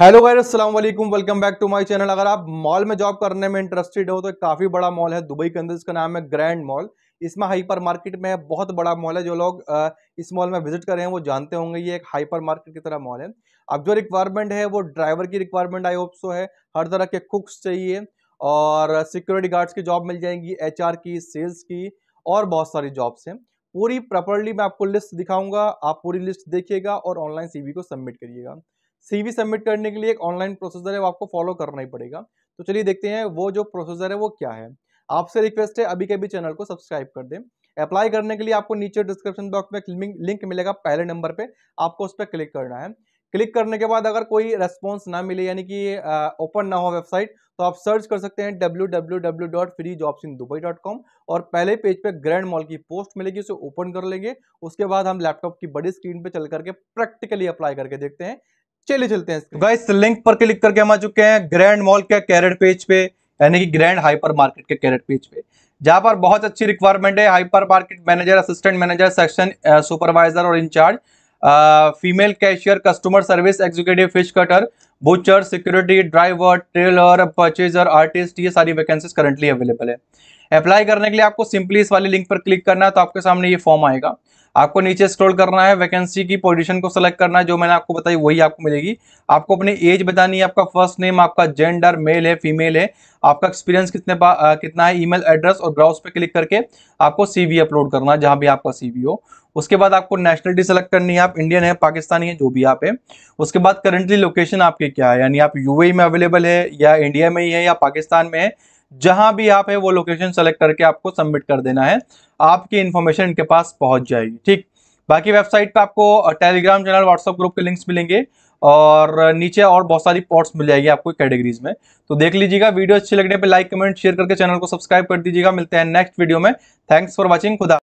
hello guys अस्सलाम वालेकुम welcome back to my channel अगर आप मॉल में जॉब करने में इंटरेस्टेड हो तो एक काफ़ी बड़ा मॉल है दुबई के अंदर इसका नाम है ग्रैंड मॉल इसमें हाइपर मार्केट में बहुत बड़ा मॉल है जो लोग इस मॉल में विजिट कर रहे हैं वो जानते होंगे ये एक हाइपर मार्केट की तरह मॉल है अब जो रिक्वायरमेंट है वो ड्राइवर की रिक्वायरमेंट आई होप सो है हर तरह के कुक्स चाहिए और सिक्योरिटी गार्ड्स की जॉब मिल जाएंगी एच की सेल्स की और बहुत सारी जॉब्स हैं पूरी प्रॉपरली मैं आपको लिस्ट दिखाऊंगा आप पूरी लिस्ट देखिएगा और ऑनलाइन वी को सबमिट करिएगा सीवी सबमिट करने के लिए एक ऑनलाइन प्रोसेसर है वो आपको फॉलो करना ही पड़ेगा तो चलिए देखते हैं वो जो प्रोसेसर है वो क्या है आपसे रिक्वेस्ट है अभी के अभी चैनल को सब्सक्राइब कर दें अप्लाई करने के लिए आपको नीचे डिस्क्रिप्शन बॉक्स में लिंक मिलेगा पहले नंबर पे आपको उस पर क्लिक करना है क्लिक करने के बाद अगर कोई रेस्पॉन्स ना मिले यानी कि ओपन ना हो वेबसाइट तो आप सर्च कर सकते हैं www.freejobsindubai.com और पहले पेज पे ग्रैंड मॉल की पोस्ट मिलेगी उसे ओपन कर लेंगे उसके बाद हम लैपटॉप की बड़ी स्क्रीन पे चल करके प्रैक्टिकली अप्लाई करके देखते हैं चले चलते हैं तो गाइस लिंक पर क्लिक करके हम आ चुके हैं ग्रैंड मॉल के कैरेट पेज पे यानी कि ग्रैंड हाइपर मार्केट के कैरेट पेज पे जहां पर बहुत अच्छी रिक्वायरमेंट है hypermarket manager assistant manager section supervisor और in charge female cashier customer service executive fish cutter butcher security driver trailer purchaser artist ये सारी वैकेंसीज करंटली अवेलेबल है अप्लाई करने के लिए आपको सिंपली इस वाले लिंक पर क्लिक करना है तो आपके सामने ये फॉर्म आएगा आपको नीचे स्क्रॉल करना है वैकेंसी की पोजीशन को सिलेक्ट करना है जो मैंने आपको बताई वही आपको मिलेगी आपको अपनी एज बतानी है आपका फर्स्ट नेम आपका जेंडर मेल है फीमेल है आपका एक्सपीरियंस कितने आ, कितना है ईमेल एड्रेस और ब्राउज पे क्लिक करके आपको सीवी अपलोड करना है जहां भी आपका सीवी हो उसके बाद आपको नेशनलिटी सेलेक्ट करनी है आप इंडियन है पाकिस्तानी है जो भी आप है उसके बाद करंटली लोकेशन आपके क्या है यानी आप यूएई e में अवेलेबल है या इंडिया में ही है या पाकिस्तान में है जहां भी आप है वो लोकेशन सेलेक्ट करके आपको सबमिट कर देना है आपकी इन्फॉर्मेशन इनके पास पहुंच जाएगी ठीक बाकी वेबसाइट पे आपको टेलीग्राम चैनल व्हाट्सअप ग्रुप के लिंक्स मिलेंगे और नीचे और बहुत सारी पॉट्स मिल जाएगी आपको कैटेगरीज में तो देख लीजिएगा वीडियो अच्छी लगने पे लाइक कमेंट शेयर करके चैनल को सब्सक्राइब कर दीजिएगा मिलते हैं नेक्स्ट वीडियो में थैंक्स फॉर वॉचिंग खुदा